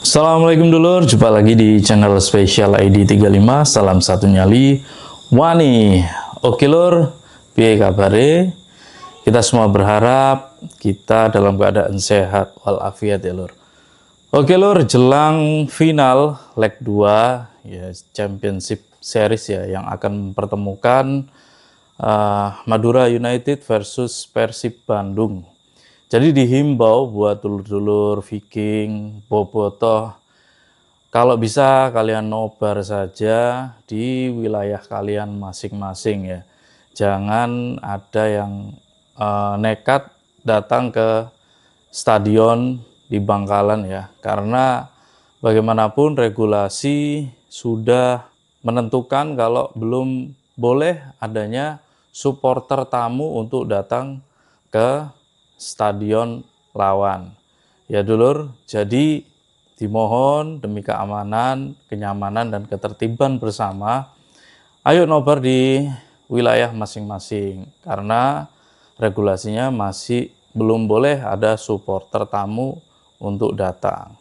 Assalamualaikum dulur, jumpa lagi di channel spesial ID 35, salam satu nyali, wani. Oke lur, piye kabare? Kita semua berharap kita dalam keadaan sehat walafiat ya lur. Oke lur, jelang final leg 2 ya Championship Series ya yang akan mempertemukan uh, Madura United versus Persib Bandung. Jadi dihimbau buat dulur-dulur Viking, Bobotoh, kalau bisa kalian nobar saja di wilayah kalian masing-masing ya. Jangan ada yang uh, nekat datang ke stadion di Bangkalan ya, karena bagaimanapun regulasi sudah menentukan kalau belum boleh adanya supporter tamu untuk datang ke stadion lawan. Ya dulur, jadi dimohon demi keamanan, kenyamanan dan ketertiban bersama, ayo nobar di wilayah masing-masing karena regulasinya masih belum boleh ada supporter tamu untuk datang.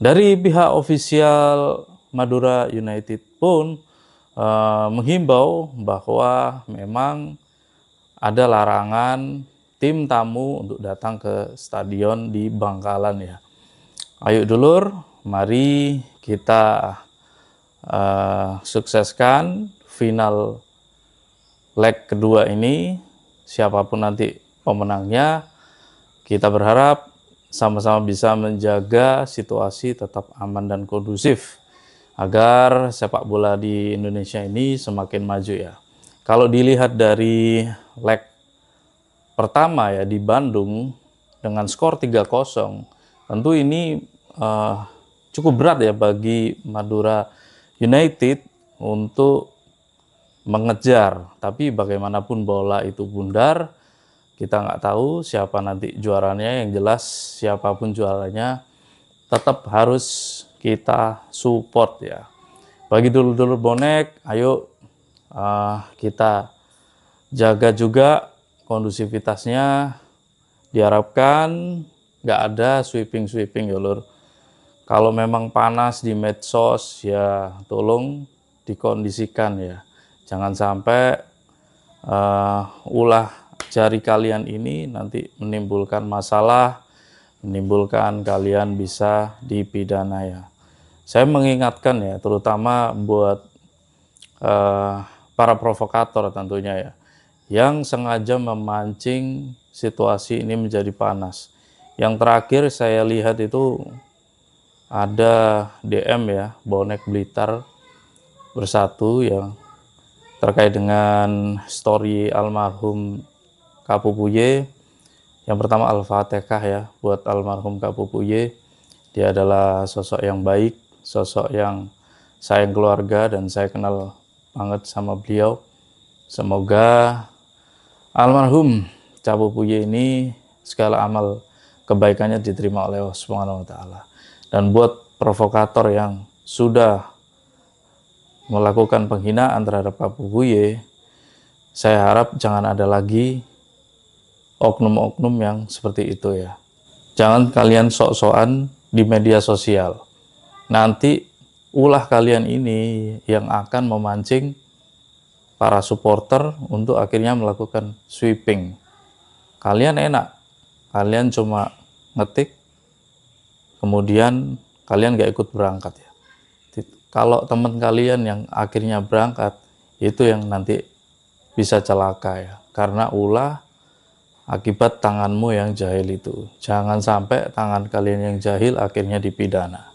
Dari pihak ofisial Madura United pun uh, menghimbau bahwa memang ada larangan tim tamu untuk datang ke stadion di Bangkalan ya. Ayo dulur, mari kita uh, sukseskan final leg kedua ini. Siapapun nanti pemenangnya, kita berharap sama-sama bisa menjaga situasi tetap aman dan kondusif agar sepak bola di Indonesia ini semakin maju ya. Kalau dilihat dari leg pertama ya di Bandung dengan skor 3-0, tentu ini uh, cukup berat ya bagi Madura United untuk mengejar. Tapi bagaimanapun bola itu bundar, kita nggak tahu siapa nanti juaranya. Yang jelas siapapun juaranya tetap harus kita support ya. Bagi dulur-dulur bonek, ayo uh, kita jaga juga kondusivitasnya. Diharapkan nggak ada sweeping-sweeping ya lur. Kalau memang panas di medsos ya tolong dikondisikan ya. Jangan sampai uh, ulah jari kalian ini nanti menimbulkan masalah, menimbulkan kalian bisa dipidana ya saya mengingatkan ya, terutama buat uh, para provokator tentunya ya, yang sengaja memancing situasi ini menjadi panas. Yang terakhir saya lihat itu ada DM ya, bonek Blitar bersatu yang terkait dengan story almarhum Kapupuye. Yang pertama Al-Fatihah ya buat almarhum Kapupuye. Dia adalah sosok yang baik sosok yang saya keluarga dan saya kenal banget sama beliau. Semoga almarhum Cabo Puye ini segala amal kebaikannya diterima oleh Allah Subhanahu wa taala. Dan buat provokator yang sudah melakukan penghinaan terhadap Papu puye, saya harap jangan ada lagi oknum-oknum yang seperti itu ya. Jangan kalian sok-sokan di media sosial. Nanti ulah kalian ini yang akan memancing para supporter untuk akhirnya melakukan sweeping. Kalian enak, kalian cuma ngetik, kemudian kalian gak ikut berangkat ya. Kalau teman kalian yang akhirnya berangkat, itu yang nanti bisa celaka ya. Karena ulah akibat tanganmu yang jahil itu. Jangan sampai tangan kalian yang jahil akhirnya dipidana.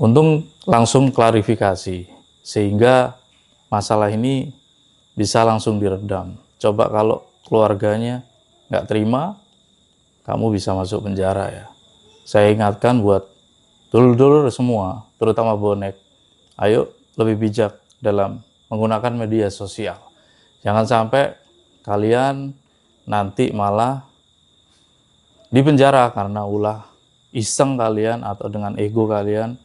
Untung langsung klarifikasi sehingga masalah ini bisa langsung diredam. Coba kalau keluarganya nggak terima, kamu bisa masuk penjara ya. Saya ingatkan buat dulur-dulur semua, terutama bonek, ayo lebih bijak dalam menggunakan media sosial. Jangan sampai kalian nanti malah dipenjara karena ulah iseng kalian atau dengan ego kalian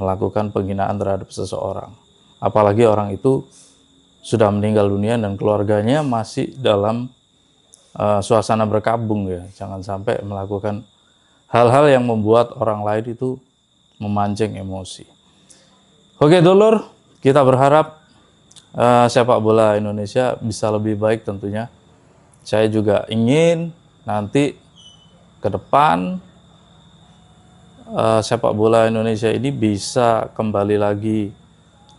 melakukan penghinaan terhadap seseorang. Apalagi orang itu sudah meninggal dunia dan keluarganya masih dalam uh, suasana berkabung ya. Jangan sampai melakukan hal-hal yang membuat orang lain itu memancing emosi. Oke, dulur, kita berharap uh, sepak bola Indonesia bisa lebih baik tentunya. Saya juga ingin nanti ke depan uh, sepak bola Indonesia ini bisa kembali lagi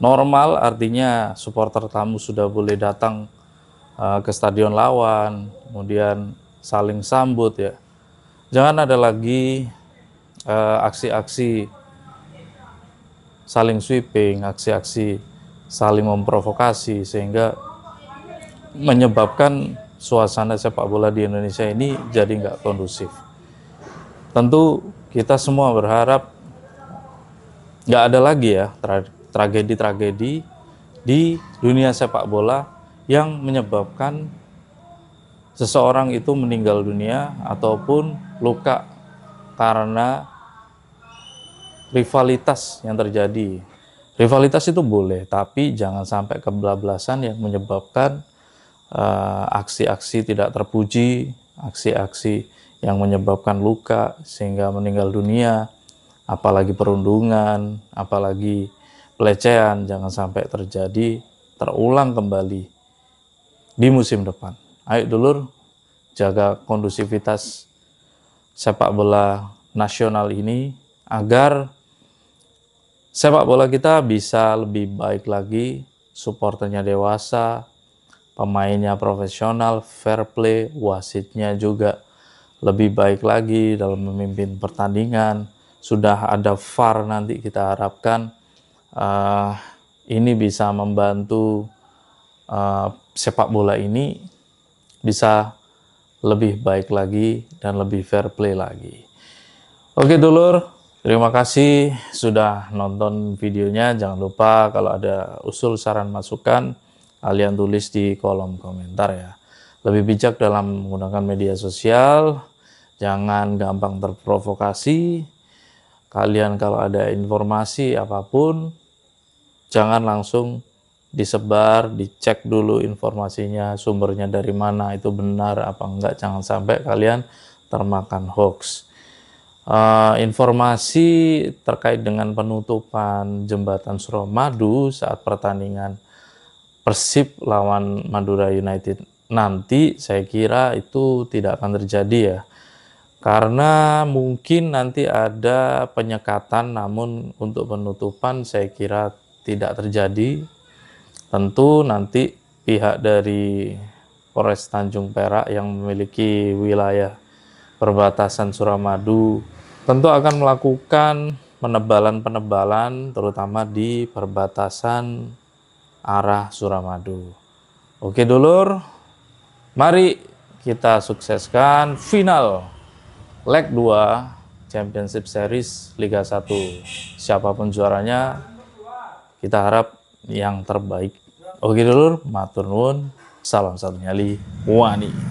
normal artinya supporter tamu sudah boleh datang uh, ke stadion lawan kemudian saling sambut ya jangan ada lagi eh, aksi-aksi uh, saling sweeping aksi-aksi saling memprovokasi sehingga menyebabkan suasana sepak bola di Indonesia ini jadi nggak kondusif tentu kita semua berharap nggak ada lagi ya tragedi-tragedi di dunia sepak bola yang menyebabkan seseorang itu meninggal dunia ataupun luka karena rivalitas yang terjadi. Rivalitas itu boleh, tapi jangan sampai kebelah-belasan yang menyebabkan eh, aksi-aksi uh, tidak terpuji, aksi-aksi yang menyebabkan luka sehingga meninggal dunia, apalagi perundungan, apalagi pelecehan jangan sampai terjadi terulang kembali di musim depan. Ayo dulur jaga kondusivitas sepak bola nasional ini agar sepak bola kita bisa lebih baik lagi, supporternya dewasa, pemainnya profesional, fair play, wasitnya juga lebih baik lagi dalam memimpin pertandingan. Sudah ada VAR nanti kita harapkan uh, ini bisa membantu uh, sepak bola ini bisa lebih baik lagi dan lebih fair play lagi. Oke dulur, Terima kasih sudah nonton videonya. Jangan lupa kalau ada usul saran masukan, kalian tulis di kolom komentar ya. Lebih bijak dalam menggunakan media sosial, Jangan gampang terprovokasi. Kalian kalau ada informasi apapun, jangan langsung disebar, dicek dulu informasinya, sumbernya dari mana, itu benar apa enggak. Jangan sampai kalian termakan hoax. Uh, informasi terkait dengan penutupan jembatan Suramadu saat pertandingan Persib lawan Madura United nanti saya kira itu tidak akan terjadi ya karena mungkin nanti ada penyekatan namun untuk penutupan saya kira tidak terjadi. Tentu nanti pihak dari Polres Tanjung Perak yang memiliki wilayah perbatasan Suramadu tentu akan melakukan penebalan-penebalan terutama di perbatasan arah Suramadu. Oke dulur, mari kita sukseskan final leg 2 Championship Series Liga 1. Siapapun juaranya, kita harap yang terbaik. Oke dulur, matur nuwun. Salam satu nyali, Wani.